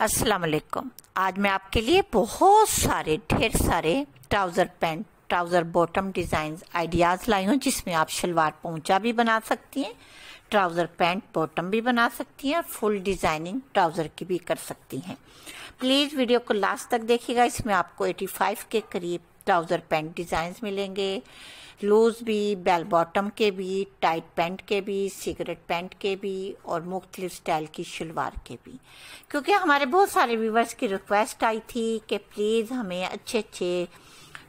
अस्सलाम वालेकुम आज मैं आपके लिए बहुत सारे ढेर सारे trouser pant trouser bottom design ideas लाई हूँ जिसमें आप शलवार पोंचा भी बना सकती हैं ट्राउज़र पैंट बॉटम भी बना सकती हैं फुल डिज़ाइनिंग ट्राउज़र की भी कर सकती हैं प्लीज़ वीडियो को लास्ट तक देखिएगा इसमें आपको 85 के करीब ट्राउज़र पैंट डिजाइन मिलेंगे लूज़ भी बेल बॉटम के भी टाइट पैंट के भी सिगरेट पैंट के भी और मुख्तलिफ स्टाइल की शलवार के भी क्योंकि हमारे बहुत सारे व्यूवर्स की रिक्वेस्ट आई थी कि प्लीज़ हमें अच्छे अच्छे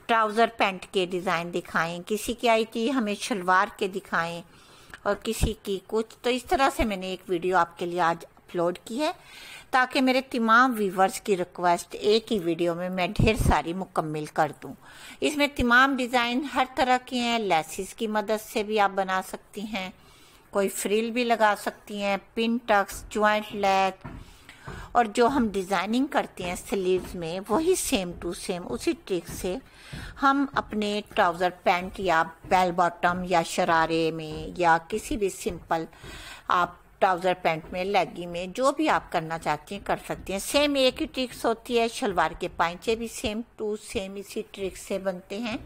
ट्राउज़र पैंट के डिज़ाइन दिखाएं किसी की आई थी हमें शलवार के दिखाएं और किसी की कुछ तो इस तरह से मैंने एक वीडियो आपके लिए आज अपलोड की है ताकि मेरे तमाम व्यूवर्स की रिक्वेस्ट एक ही वीडियो में मैं ढेर सारी मुकम्मल कर दूं इसमें तमाम डिज़ाइन हर तरह के हैं लेसिस की मदद से भी आप बना सकती हैं कोई फ्रिल भी लगा सकती हैं पिन टक्स ज्वाइंट लेग और जो हम डिज़ाइनिंग करते हैं स्लीव्स में वही सेम टू सेम उसी ट्रिक से हम अपने ट्राउज़र पैंट या बेल बॉटम या शरारे में या किसी भी सिंपल आप ट्राउज़र पैंट में लेगी में जो भी आप करना चाहती हैं कर सकती हैं सेम एक ही ट्रिक्स होती है शलवार के पैंचे भी सेम टू सेम इसी ट्रिक से बनते हैं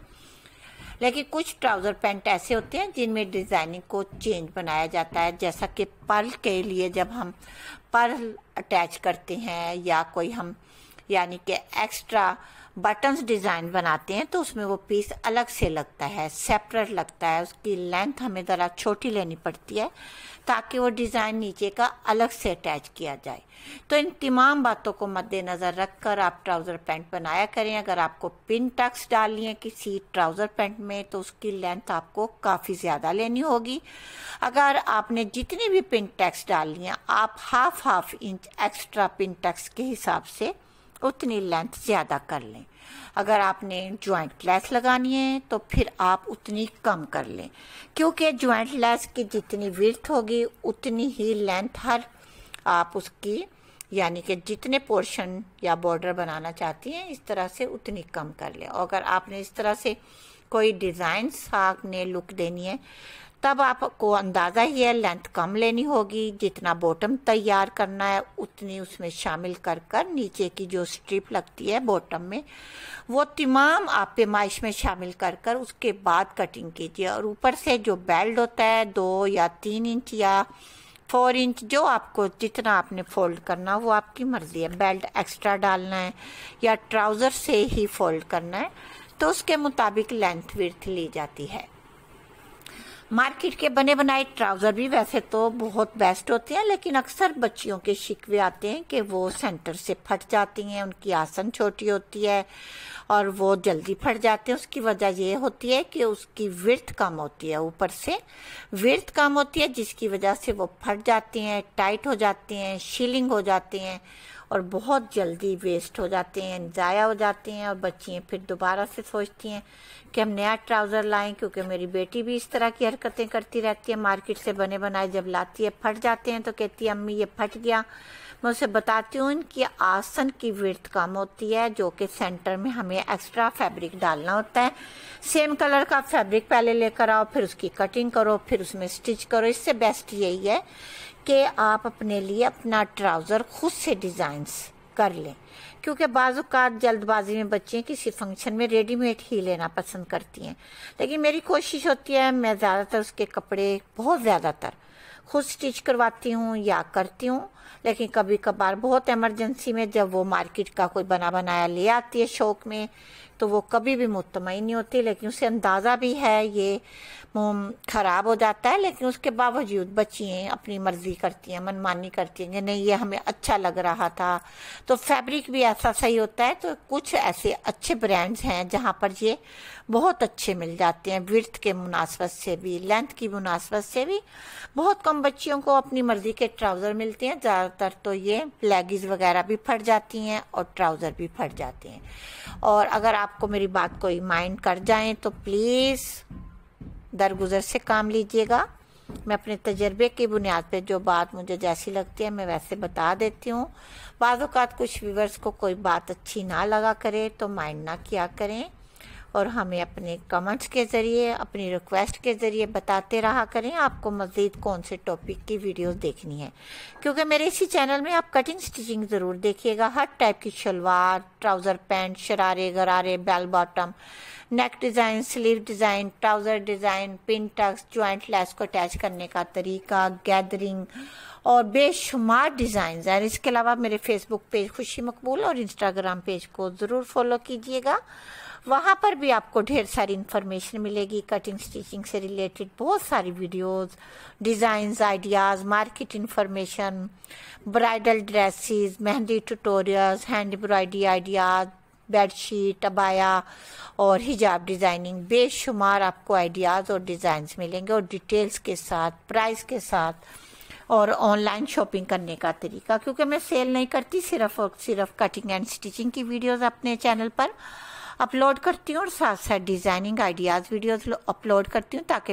लेकिन कुछ ट्राउज़र पैंट ऐसे होते हैं जिनमें डिज़ाइनिंग को चेंज बनाया जाता है जैसा कि पर्ल के लिए जब हम पर्ल अटैच करते हैं या कोई हम यानी कि एक्स्ट्रा बटन्स डिज़ाइन बनाते हैं तो उसमें वो पीस अलग से लगता है सेपरेट लगता है उसकी लेंथ हमें ज़रा छोटी लेनी पड़ती है ताकि वो डिज़ाइन नीचे का अलग से अटैच किया जाए तो इन तमाम बातों को मद्देनज़र रखकर आप ट्राउज़र पैंट बनाया करें अगर आपको पिन टक्स डालनी है किसी ट्राउज़र पैंट में तो उसकी लेंथ आपको काफ़ी ज़्यादा लेनी होगी अगर आपने जितनी भी पिन टैक्स डालनी है आप half half inch extra pin tucks के हिसाब से उतनी लेंथ ज़्यादा कर लें अगर आपने ज्वाइंट लेस लगानी है तो फिर आप उतनी कम कर लें क्योंकि ज्वाइंट लेस की जितनी विर्थ होगी उतनी ही लेंथ हर आप उसकी यानी कि जितने पोर्शन या बॉर्डर बनाना चाहती हैं इस तरह से उतनी कम कर लें अगर आपने इस तरह से कोई डिज़ाइन साग ने लुक देनी है तब आपको अंदाज़ा ही है लेंथ कम लेनी होगी जितना बॉटम तैयार करना है उतनी उसमें शामिल कर कर नीचे की जो स्ट्रिप लगती है बॉटम में वो तमाम आप पेमाइश में शामिल कर कर उसके बाद कटिंग कीजिए और ऊपर से जो बेल्ट होता है दो या तीन इंच या फोर इंच जो आपको जितना आपने फोल्ड करना वो आपकी मर्ज़ी है बेल्ट एक्स्ट्रा डालना है या ट्राउज़र से ही फोल्ड करना है तो उसके मुताबिक लेंथ विर्थ ली जाती है मार्केट के बने बनाए ट्राउजर भी वैसे तो बहुत बेस्ट होते हैं लेकिन अक्सर बच्चियों के शिकवे आते हैं कि वो सेंटर से फट जाती हैं उनकी आसन छोटी होती है और वो जल्दी फट जाते हैं उसकी वजह ये होती है कि उसकी विर्थ कम होती है ऊपर से विर्थ कम होती है जिसकी वजह से वो फट जाती हैं टाइट हो जाती हैं शीलिंग हो जाती हैं और बहुत जल्दी वेस्ट हो जाते हैं ज़ाया हो जाते हैं और बच्चियाँ फिर दोबारा से सोचती हैं कि हम नया ट्राउज़र लाएं क्योंकि मेरी बेटी भी इस तरह की हरकतें करती रहती है मार्केट से बने बनाए जब लाती है फट जाते हैं तो कहती है अम्मी ये फट गया मैं उसे बताती हूँ कि आसन की विर्थ कम होती है जो कि सेंटर में हमें एक्स्ट्रा फैब्रिक डालना होता है सेम कलर का फैब्रिक पहले लेकर आओ फिर उसकी कटिंग करो फिर उसमें स्टिच करो इससे बेस्ट यही है कि आप अपने लिए अपना ट्राउज़र खुद से डिजाइन कर लें क्योंकि बाजूकात जल्दबाजी में बच्चे किसी फंक्शन में रेडीमेड ही लेना पसंद करती हैं लेकिन मेरी कोशिश होती है मैं ज़्यादातर उसके कपड़े बहुत ज़्यादातर खुद स्टिच करवाती हूँ या करती हूँ लेकिन कभी कभार बहुत इमरजेंसी में जब वो मार्केट का कोई बना बनाया ले आती है शौक में तो वो कभी भी मुतमिन नहीं होती लेकिन उसे अंदाज़ा भी है ये ख़राब हो जाता है लेकिन उसके बावजूद बच्चियाँ अपनी मर्ज़ी करती हैं मनमानी करती हैं कि नहीं ये हमें अच्छा लग रहा था तो फैब्रिक भी ऐसा सही होता है तो कुछ ऐसे अच्छे ब्रांड्स हैं जहाँ पर ये बहुत अच्छे मिल जाते हैं वर्थ के मुनासबत से भी लेंथ की मुनासबत से भी बहुत कम बच्चियों को अपनी मर्ज़ी के ट्राउज़र मिलते हैं ज़्यादातर तो ये लेगिज़ वगैरह भी फट जाती हैं और ट्राउज़र भी फट जाते हैं और अगर आप आपको मेरी बात कोई माइंड कर जाए तो प्लीज़ दरगुजर से काम लीजिएगा मैं अपने तजर्बे की बुनियाद पे जो बात मुझे जैसी लगती है मैं वैसे बता देती हूँ बाज़ात कुछ व्यूवर्स को कोई बात अच्छी ना लगा करे तो माइंड ना किया करें और हमें अपने कमेंट्स के ज़रिए अपनी रिक्वेस्ट के ज़रिए बताते रहा करें आपको मज़ीद कौन से टॉपिक की वीडियोस देखनी है क्योंकि मेरे इसी चैनल में आप कटिंग स्टिचिंग ज़रूर देखिएगा हर टाइप की शलवार ट्राउज़र पैंट शरारे गरारे bell bottom neck design sleeve design trouser design pin tucks joint lace को अटैच करने का तरीका गैदरिंग और बेशुमार डिज़ाइन हैं इसके अलावा मेरे फेसबुक पेज खुशी मकबूल और इंस्टाग्राम पेज को ज़रूर फॉलो कीजिएगा वहाँ पर भी आपको ढेर सारी इन्फॉर्मेशन मिलेगी कटिंग स्टिचिंग से रिलेटेड बहुत सारी videos design ideas market information bridal dresses mehndi tutorials hand embroidery ideas bedsheet अबाया और हिजाब डिज़ाइनिंग बेशुमार आपको आइडियाज़ और डिजाइन मिलेंगे और डिटेल्स के साथ प्राइस के साथ और ऑनलाइन शॉपिंग करने का तरीका क्योंकि मैं सेल नहीं करती सिर्फ और सिर्फ कटिंग एंड स्टिचिंग की वीडियोस अपने चैनल पर अपलोड करती हूँ और साथ साथ डिज़ाइनिंग आइडियाज़ वीडियोज़ अपलोड करती हूँ ताकि